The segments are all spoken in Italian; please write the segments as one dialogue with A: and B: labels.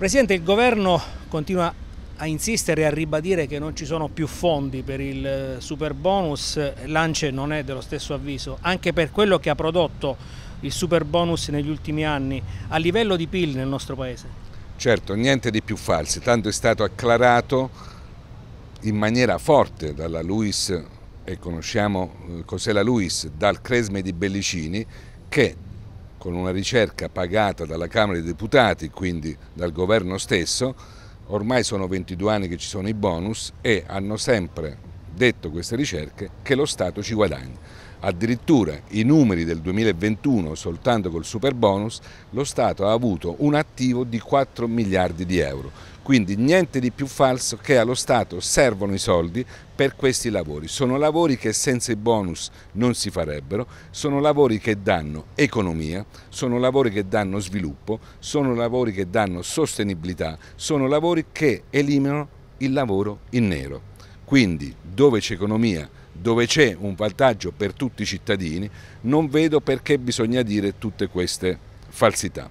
A: Presidente, il governo continua a insistere e a ribadire che non ci sono più fondi per il eh, super bonus, l'ANCE non è dello stesso avviso, anche per quello che ha prodotto il super bonus negli ultimi anni a livello di PIL nel nostro Paese.
B: Certo, niente di più falso, tanto è stato acclarato in maniera forte dalla Luis e conosciamo eh, cos'è la Luis, dal Cresme di Bellicini che con una ricerca pagata dalla Camera dei Deputati, quindi dal governo stesso, ormai sono 22 anni che ci sono i bonus e hanno sempre detto queste ricerche che lo Stato ci guadagna. Addirittura i numeri del 2021 soltanto col super bonus lo Stato ha avuto un attivo di 4 miliardi di euro. Quindi niente di più falso che allo Stato servono i soldi per questi lavori. Sono lavori che senza i bonus non si farebbero, sono lavori che danno economia, sono lavori che danno sviluppo, sono lavori che danno sostenibilità, sono lavori che eliminano il lavoro in nero. Quindi dove c'è economia, dove c'è un vantaggio per tutti i cittadini, non vedo perché bisogna dire tutte queste falsità.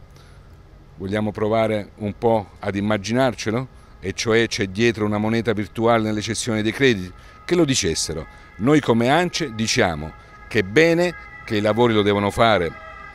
B: Vogliamo provare un po' ad immaginarcelo? E cioè c'è dietro una moneta virtuale nelle cessioni dei crediti? Che lo dicessero. Noi come ANCE diciamo che è bene che i lavori lo devono fare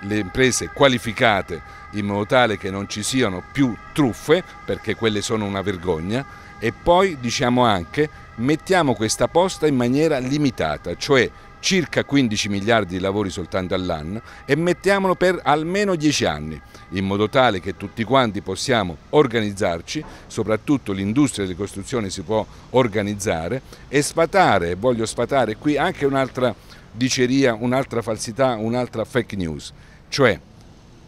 B: le imprese qualificate in modo tale che non ci siano più truffe, perché quelle sono una vergogna, e poi diciamo anche mettiamo questa posta in maniera limitata, cioè circa 15 miliardi di lavori soltanto all'anno e mettiamolo per almeno 10 anni, in modo tale che tutti quanti possiamo organizzarci, soprattutto l'industria delle costruzioni si può organizzare e sfatare, voglio sfatare qui anche un'altra diceria, un'altra falsità, un'altra fake news. Cioè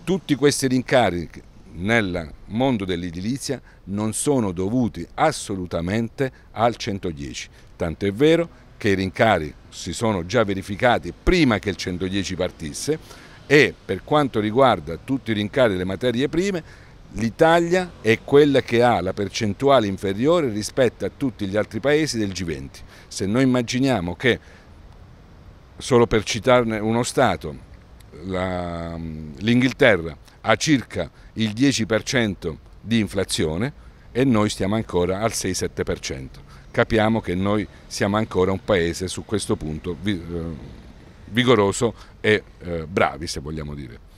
B: tutti questi rincari nel mondo dell'edilizia non sono dovuti assolutamente al 110, tant'è vero che i rincari si sono già verificati prima che il 110 partisse e per quanto riguarda tutti i rincari delle materie prime l'Italia è quella che ha la percentuale inferiore rispetto a tutti gli altri paesi del G20. Se noi immaginiamo che, solo per citarne uno Stato, l'Inghilterra ha circa il 10% di inflazione e noi stiamo ancora al 6-7%. Capiamo che noi siamo ancora un paese su questo punto eh, vigoroso e eh, bravi, se vogliamo dire.